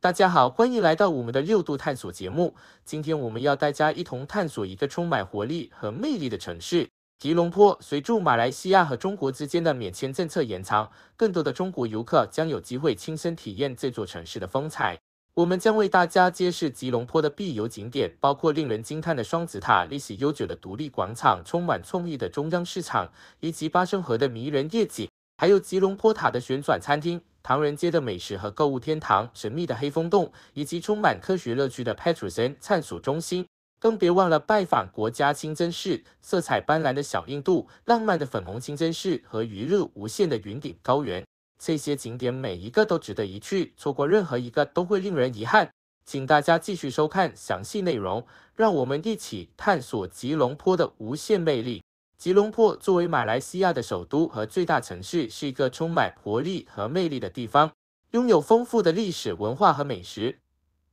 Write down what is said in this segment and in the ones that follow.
大家好，欢迎来到我们的六度探索节目。今天我们要大家一同探索一个充满活力和魅力的城市——吉隆坡。随着马来西亚和中国之间的免签政策延长，更多的中国游客将有机会亲身体验这座城市的风采。我们将为大家揭示吉隆坡的必游景点，包括令人惊叹的双子塔、历史悠久的独立广场、充满创意的中央市场以及巴生河的迷人夜景，还有吉隆坡塔的旋转餐厅。唐人街的美食和购物天堂，神秘的黑风洞，以及充满科学乐趣的 p a t e r s o n 探索中心，更别忘了拜访国家清真寺、色彩斑斓的小印度、浪漫的粉红清真寺和余热无限的云顶高原。这些景点每一个都值得一去，错过任何一个都会令人遗憾。请大家继续收看详细内容，让我们一起探索吉隆坡的无限魅力。吉隆坡作为马来西亚的首都和最大城市，是一个充满活力和魅力的地方，拥有丰富的历史文化和美食。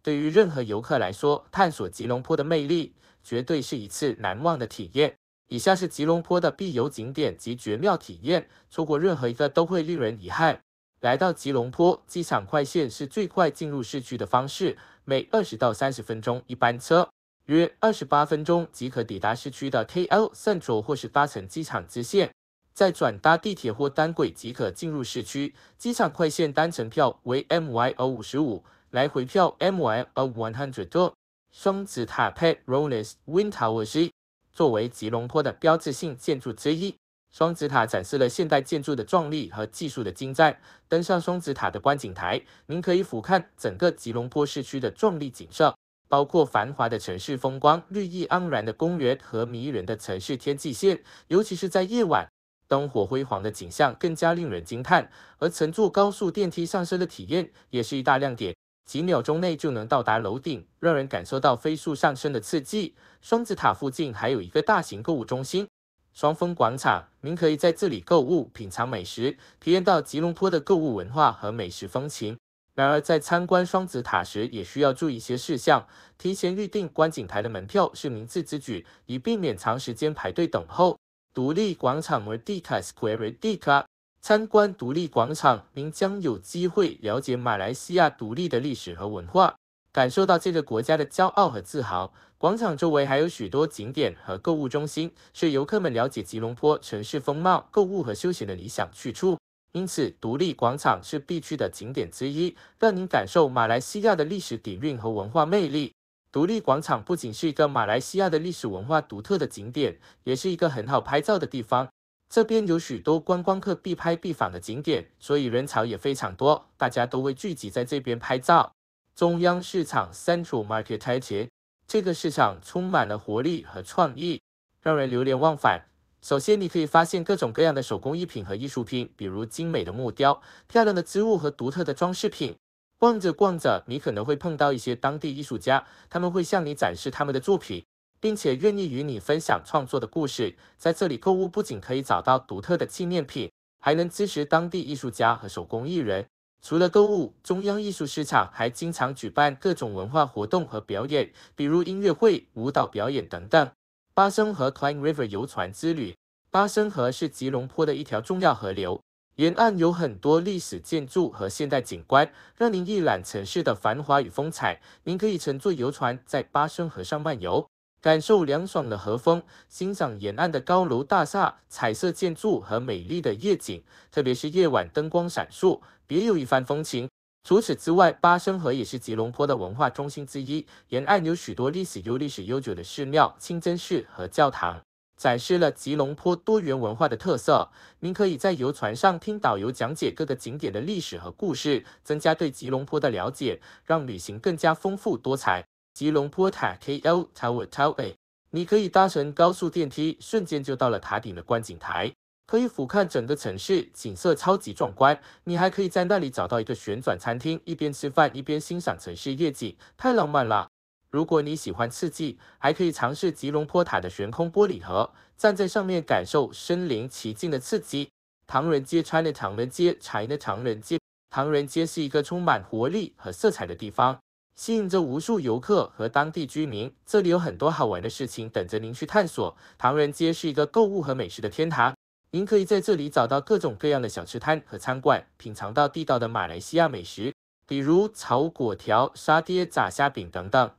对于任何游客来说，探索吉隆坡的魅力绝对是一次难忘的体验。以下是吉隆坡的必游景点及绝妙体验，错过任何一个都会令人遗憾。来到吉隆坡，机场快线是最快进入市区的方式，每二十到三十分钟一班车。约二十八分钟即可抵达市区的 KL s e 或是搭乘机场支线，再转搭地铁或单轨即可进入市区。机场快线单程票为 m y o 五十五，来回票 MYR d 百左右。双子塔 Petronas w i n Towers 作为吉隆坡的标志性建筑之一，双子塔展示了现代建筑的壮丽和技术的精湛。登上双子塔的观景台，您可以俯瞰整个吉隆坡市区的壮丽景色。包括繁华的城市风光、绿意盎然的公园和迷人的城市天际线，尤其是在夜晚，灯火辉煌的景象更加令人惊叹。而乘坐高速电梯上升的体验也是一大亮点，几秒钟内就能到达楼顶，让人感受到飞速上升的刺激。双子塔附近还有一个大型购物中心——双峰广场，您可以在这里购物、品尝美食，体验到吉隆坡的购物文化和美食风情。然而，在参观双子塔时，也需要注意一些事项。提前预定观景台的门票是明智之举，以避免长时间排队等候。独立广场 （Merdeka Square）：Merdeka）。参观独立广场，您将有机会了解马来西亚独立的历史和文化，感受到这个国家的骄傲和自豪。广场周围还有许多景点和购物中心，是游客们了解吉隆坡城市风貌、购物和休闲的理想去处。因此，独立广场是必去的景点之一，让您感受马来西亚的历史底蕴和文化魅力。独立广场不仅是一个马来西亚的历史文化独特的景点，也是一个很好拍照的地方。这边有许多观光客必拍必访的景点，所以人潮也非常多，大家都会聚集在这边拍照。中央市场 （Central Market） 台前，这个市场充满了活力和创意，让人流连忘返。首先，你可以发现各种各样的手工艺品和艺术品，比如精美的木雕、漂亮的织物和独特的装饰品。逛着逛着，你可能会碰到一些当地艺术家，他们会向你展示他们的作品，并且愿意与你分享创作的故事。在这里购物不仅可以找到独特的纪念品，还能支持当地艺术家和手工艺人。除了购物，中央艺术市场还经常举办各种文化活动和表演，比如音乐会、舞蹈表演等等。巴生河 t a n n g River） 游船之旅。巴生河是吉隆坡的一条重要河流，沿岸有很多历史建筑和现代景观，让您一览城市的繁华与风采。您可以乘坐游船在巴生河上漫游，感受凉爽的河风，欣赏沿岸的高楼大厦、彩色建筑和美丽的夜景，特别是夜晚灯光闪烁，别有一番风情。除此之外，巴生河也是吉隆坡的文化中心之一。沿岸有许多历史悠历史悠久的寺庙、清真寺和教堂，展示了吉隆坡多元文化的特色。您可以在游船上听导游讲解各个景点的历史和故事，增加对吉隆坡的了解，让旅行更加丰富多彩。吉隆坡塔 （KL Tower Tower） 你可以搭乘高速电梯，瞬间就到了塔顶的观景台。可以俯瞰整个城市，景色超级壮观。你还可以在那里找到一个旋转餐厅，一边吃饭一边欣赏城市夜景，太浪漫了。如果你喜欢刺激，还可以尝试吉隆坡塔的悬空玻璃盒，站在上面感受身临其境的刺激。唐人街，China，唐人街，China，唐人街。唐人街是一个充满活力和色彩的地方，吸引着无数游客和当地居民。这里有很多好玩的事情等着您去探索。唐人街是一个购物和美食的天堂。您可以在这里找到各种各样的小吃摊和餐馆，品尝到地道的马来西亚美食，比如炒果条、沙爹、炸虾饼等等。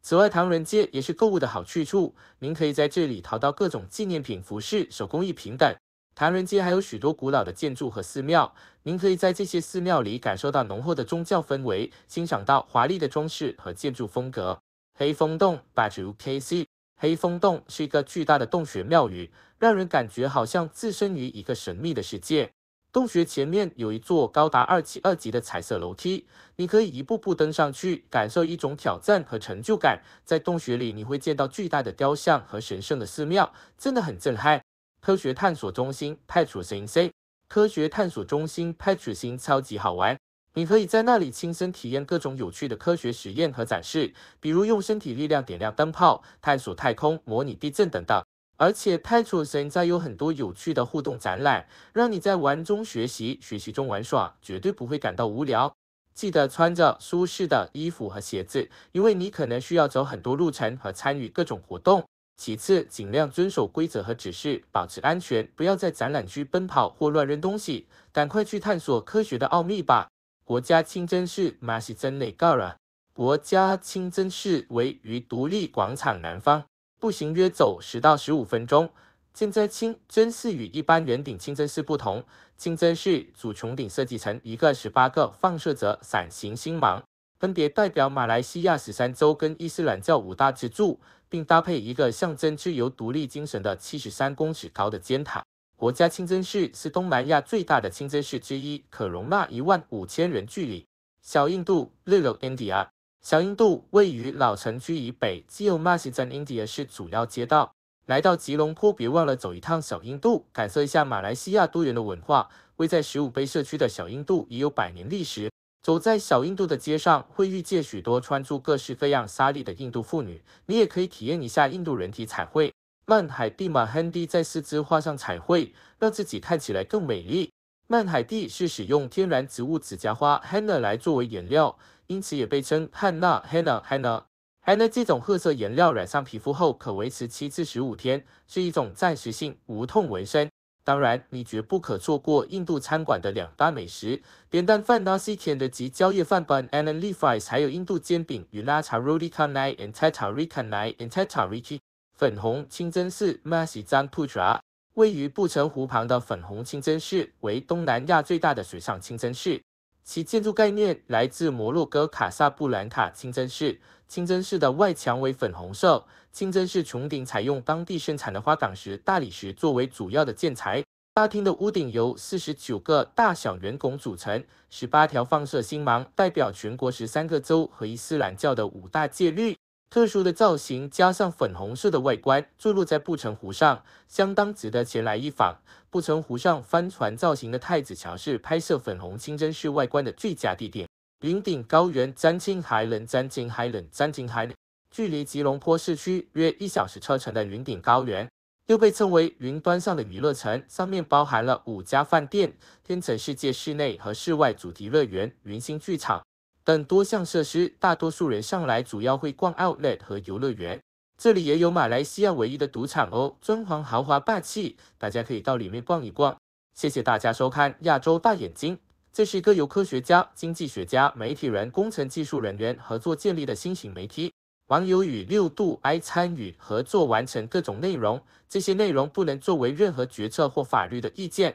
此外，唐人街也是购物的好去处，您可以在这里淘到各种纪念品、服饰、手工艺品等。唐人街还有许多古老的建筑和寺庙，您可以在这些寺庙里感受到浓厚的宗教氛围，欣赏到华丽的装饰和建筑风格。黑风洞，Batu Kec。黑风洞是一个巨大的洞穴庙宇，让人感觉好像置身于一个神秘的世界。洞穴前面有一座高达二级二级的彩色楼梯，你可以一步步登上去，感受一种挑战和成就感。在洞穴里，你会见到巨大的雕像和神圣的寺庙，真的很震撼。科学探索中心 p t r i C，科学探索中心 p t 派出 C 超级好玩。你可以在那里亲身体验各种有趣的科学实验和展示，比如用身体力量点亮灯泡、探索太空、模拟地震等等。而且，探索神在有很多有趣的互动展览，让你在玩中学习，学习中玩耍，绝对不会感到无聊。记得穿着舒适的衣服和鞋子，因为你可能需要走很多路程和参与各种活动。其次，尽量遵守规则和指示，保持安全，不要在展览区奔跑或乱扔东西。赶快去探索科学的奥秘吧！国家清真寺 Masjid n g a r a 国家清真寺位于独立广场南方，步行约走十到十五分钟。这座清真寺与一般圆顶清真寺不同，清真寺主穹顶设计成一个十八个放射着伞形星芒，分别代表马来西亚十三州跟伊斯兰教五大支柱，并搭配一个象征具有独立精神的七十三公尺高的尖塔。国家清真寺是东南亚最大的清真寺之一，可容纳一万五千人距离。小印度 （Little India），小印度位于老城区以北，既有马西镇 （India） 市主要街道。来到吉隆坡，别忘了走一趟小印度，感受一下马来西亚多元的文化。位在十五碑社区的小印度已有百年历史。走在小印度的街上，会遇见许多穿着各式各样纱丽的印度妇女，你也可以体验一下印度人体彩绘。曼海蒂玛 d 蒂在四肢画上彩绘，让自己看起来更美丽。曼海蒂是使用天然植物指甲花 henna 来作为颜料，因此也被称为汉娜 （Hana Hana Hana）。这种褐色颜料染上皮肤后，可维持七至十五天，是一种暂时性无痛纹身。当然，你绝不可错过印度餐馆的两大美食：扁担饭 （Naan） d 及蕉叶饭 b a n e a r Rice），还有印度煎饼与拉茶 r o d i Canai） a t a r i c a n a i and t a t a r a k i 粉红清真寺 （Masjid Putra） 位于布城湖旁的粉红清真寺为东南亚最大的水上清真寺，其建筑概念来自摩洛哥卡萨布兰卡清真寺。清真寺的外墙为粉红色，清真寺穹顶采用当地生产的花岗石大理石作为主要的建材。大厅的屋顶由四十九个大小圆拱组成，十八条放射星芒代表全国十三个州和伊斯兰教的五大戒律。特殊的造型加上粉红色的外观，坐落在布城湖上，相当值得前来一访。布城湖上帆船造型的太子桥是拍摄粉红清真寺外观的最佳地点。云顶高原，占尽海伦，占尽海伦，占尽海伦。距离吉隆坡市区约一小时车程的云顶高原，又被称为云端上的娱乐城，上面包含了五家饭店、天城世界室内和室外主题乐园、云星剧场。等多项设施，大多数人上来主要会逛 outlet 和游乐园，这里也有马来西亚唯一的赌场哦，尊皇豪华霸气，大家可以到里面逛一逛。谢谢大家收看亚洲大眼睛，这是一个由科学家、经济学家、媒体人、工程技术人员合作建立的新型媒体，网友与六度 I 参与合作完成各种内容，这些内容不能作为任何决策或法律的意见。